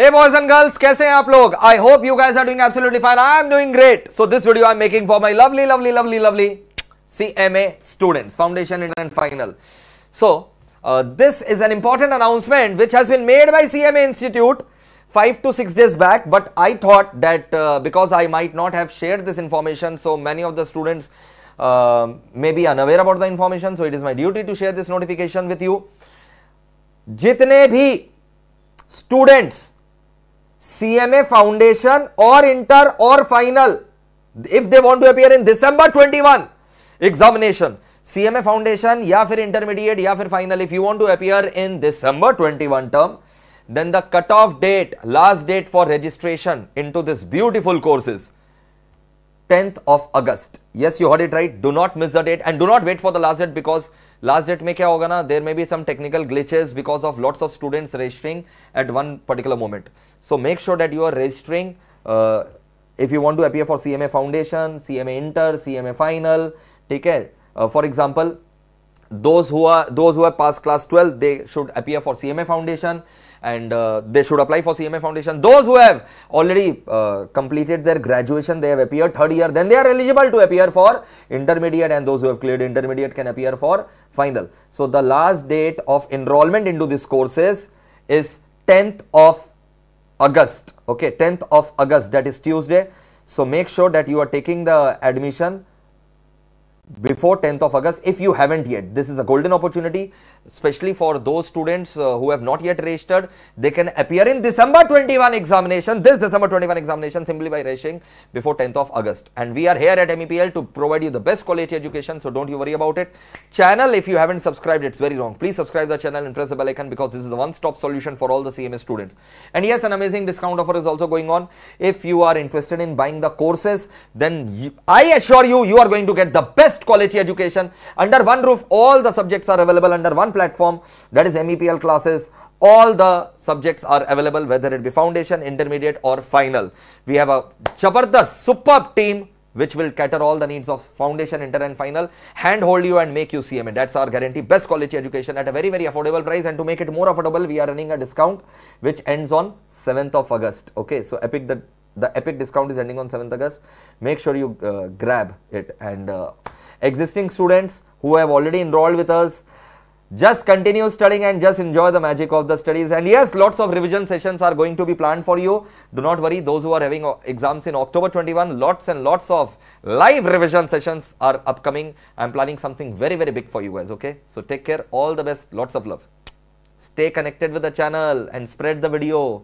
Hey boys and girls, कैसे हैं आप लोग? I hope you guys are doing absolutely fine. I am doing great. So this video I am making for my lovely, lovely, lovely, lovely CMA students, Foundation and Final. So uh, this is an important announcement which has been made by CMA Institute five to six days back. But I thought that uh, because I might not have shared this information, so many of the students uh, may be unaware about the information. So it is my duty to share this notification with you. जितने भी students CMA Foundation or inter or final if they want to appear in December 21 examination CMA Foundation या फिर intermediate या फिर final if you want to appear in December 21 term then the cutoff date last date for registration into this beautiful course is 10th of August yes you heard it right do not miss the date and do not wait for the last date because last date में क्या होगा ना there may be some technical glitches because of lots of students registering at one particular moment So make sure that you are registering uh, if you want to appear for CMA Foundation, CMA Inter, CMA Final, take care. Uh, for example, those who are those who have passed class 12, they should appear for CMA Foundation and uh, they should apply for CMA Foundation. Those who have already uh, completed their graduation, they have appeared third year, then they are eligible to appear for intermediate and those who have cleared intermediate can appear for final. So, the last date of enrollment into these courses is 10th of August, okay, 10th of August, that is Tuesday. So make sure that you are taking the admission before 10th of August if you haven't yet. This is a golden opportunity especially for those students uh, who have not yet registered they can appear in december 21 examination this december 21 examination simply by registering before 10th of august and we are here at mepl to provide you the best quality education so don't you worry about it channel if you haven't subscribed it's very wrong please subscribe the channel and press the bell icon because this is a one stop solution for all the cms students and yes an amazing discount offer is also going on if you are interested in buying the courses then you, i assure you you are going to get the best quality education under one roof all the subjects are available under one platform that is MEPL classes all the subjects are available whether it be foundation intermediate or final we have a jabardast superb team which will cater all the needs of foundation, inter and final, handhold you and make you CMA. That's our guarantee. Best quality education at a very, very affordable price. And to make it more affordable, we are running a discount which ends on 7th of August. Okay, so Epic, the, the Epic discount is ending on 7th August. Make sure you uh, grab it. And uh, existing students who have already enrolled with us, just continue studying and just enjoy the magic of the studies and yes lots of revision sessions are going to be planned for you do not worry those who are having uh, exams in october 21 lots and lots of live revision sessions are upcoming i'm planning something very very big for you guys okay so take care all the best lots of love stay connected with the channel and spread the video